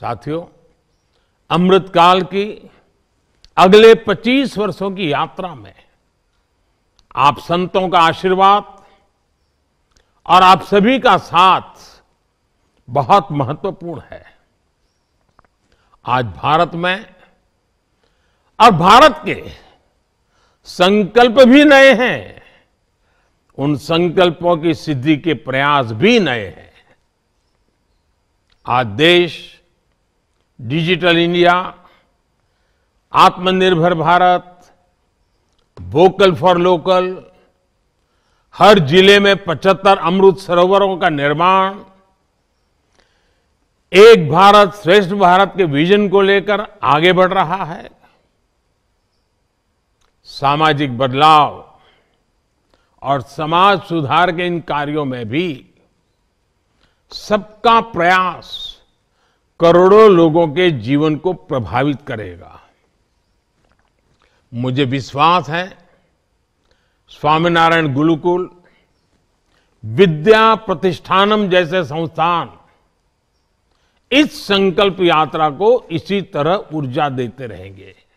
साथियों अमृतकाल की अगले 25 वर्षों की यात्रा में आप संतों का आशीर्वाद और आप सभी का साथ बहुत महत्वपूर्ण है आज भारत में और भारत के संकल्प भी नए हैं उन संकल्पों की सिद्धि के प्रयास भी नए हैं आज देश डिजिटल इंडिया आत्मनिर्भर भारत वोकल फॉर लोकल हर जिले में 75 अमृत सरोवरों का निर्माण एक भारत श्रेष्ठ भारत के विजन को लेकर आगे बढ़ रहा है सामाजिक बदलाव और समाज सुधार के इन कार्यों में भी सबका प्रयास करोड़ों लोगों के जीवन को प्रभावित करेगा मुझे विश्वास है स्वामीनारायण गुरुकुल विद्या प्रतिष्ठानम जैसे संस्थान इस संकल्प यात्रा को इसी तरह ऊर्जा देते रहेंगे